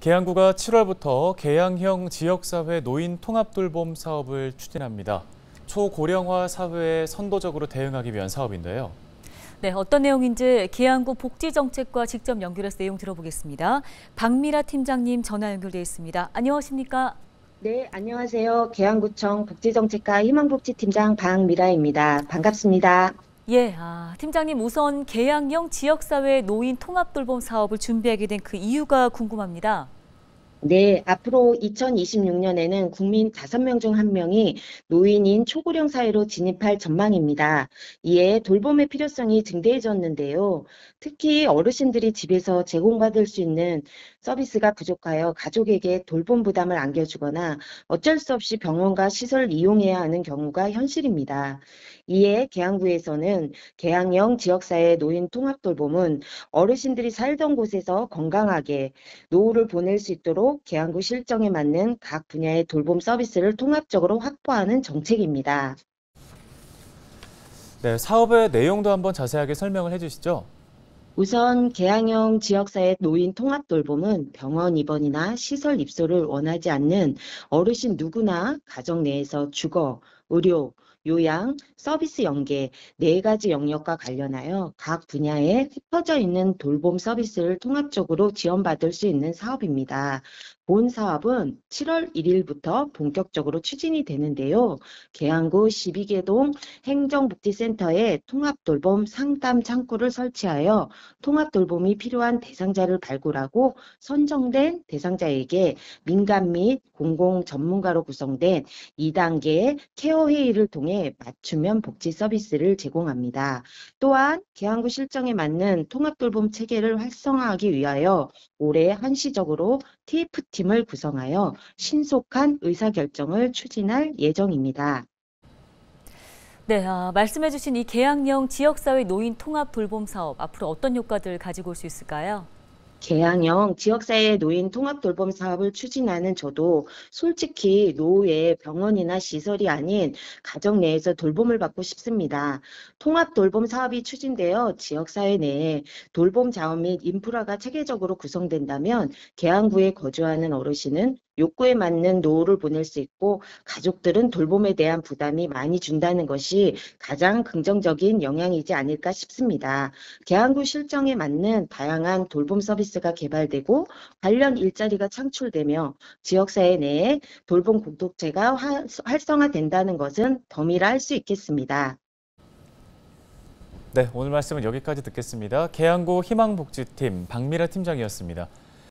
계양구가 7월부터 계양형 지역사회 노인 통합돌봄 사업을 추진합니다. 초고령화 사회에 선도적으로 대응하기 위한 사업인데요. 네, 어떤 내용인지 계양구 복지정책과 직접 연결해서 내용 들어보겠습니다. 박미라 팀장님 전화 연결돼 있습니다. 안녕하십니까? 네, 안녕하세요. 계양구청 복지정책과 희망복지팀장 박미라입니다. 반갑습니다. 예, 아, 팀장님 우선 계양형 지역사회 노인 통합 돌봄 사업을 준비하게 된 그 이유가 궁금합니다. 네, 앞으로 2026년에는 국민 5명 중 1명이 노인인 초고령 사회로 진입할 전망입니다. 이에 돌봄의 필요성이 증대해졌는데요. 특히 어르신들이 집에서 제공받을 수 있는 서비스가 부족하여 가족에게 돌봄 부담을 안겨주거나 어쩔 수 없이 병원과 시설을 이용해야 하는 경우가 현실입니다. 이에 계양구에서는 계양형 지역사회 노인 통합 돌봄은 어르신들이 살던 곳에서 건강하게 노후를 보낼 수 있도록 계양구 실정에 맞는 각 분야의 돌봄 서비스를 통합적으로 확보하는 정책입니다. 네, 사업의 내용도 한번 자세하게 설명을 해주시죠. 우선 계양형 지역사회 노인 통합 돌봄은 병원 입원이나 시설 입소를 원하지 않는 어르신 누구나 가정 내에서 주거, 의료, 요양, 서비스 연계 네 가지 영역과 관련하여 각 분야에 흩어져 있는 돌봄 서비스를 통합적으로 지원받을 수 있는 사업입니다. 본 사업은 7월 1일부터 본격적으로 추진이 되는데요. 계양구 12개동 행정복지센터에 통합돌봄 상담 창구를 설치하여 통합돌봄이 필요한 대상자를 발굴하고 선정된 대상자에게 민간 및 공공 전문가로 구성된 2단계 케어 회의를 통해 맞춤형 복지 서비스를 제공합니다. 또한 계양구 실정에 맞는 통합돌봄 체계를 활성화하기 위하여 올해 한시적으로 TF팀을 구성하여 신속한 의사결정을 추진할 예정입니다. 네, 아, 말씀해주신 이 계양령 지역사회 노인 통합 돌봄 사업 앞으로 어떤 효과들 가지고 올 수 있을까요? 개항형 지역사회 노인 통합 돌봄 사업을 추진하는 저도 솔직히 노후에 병원이나 시설이 아닌 가정 내에서 돌봄을 받고 싶습니다. 통합 돌봄 사업이 추진되어 지역사회 내에 돌봄 자원 및 인프라가 체계적으로 구성된다면 개항구에 거주하는 어르신은 욕구에 맞는 노후를 보낼 수 있고 가족들은 돌봄에 대한 부담이 많이 준다는 것이 가장 긍정적인 영향이지 않을까 싶습니다. 계양구 실정에 맞는 다양한 돌봄 서비스가 개발되고 관련 일자리가 창출되며 지역사회 내에 돌봄 공동체가 활성화된다는 것은 덤이라 할 수 있겠습니다. 네, 오늘 말씀은 여기까지 듣겠습니다. 계양구 희망복지팀 박미라 팀장이었습니다.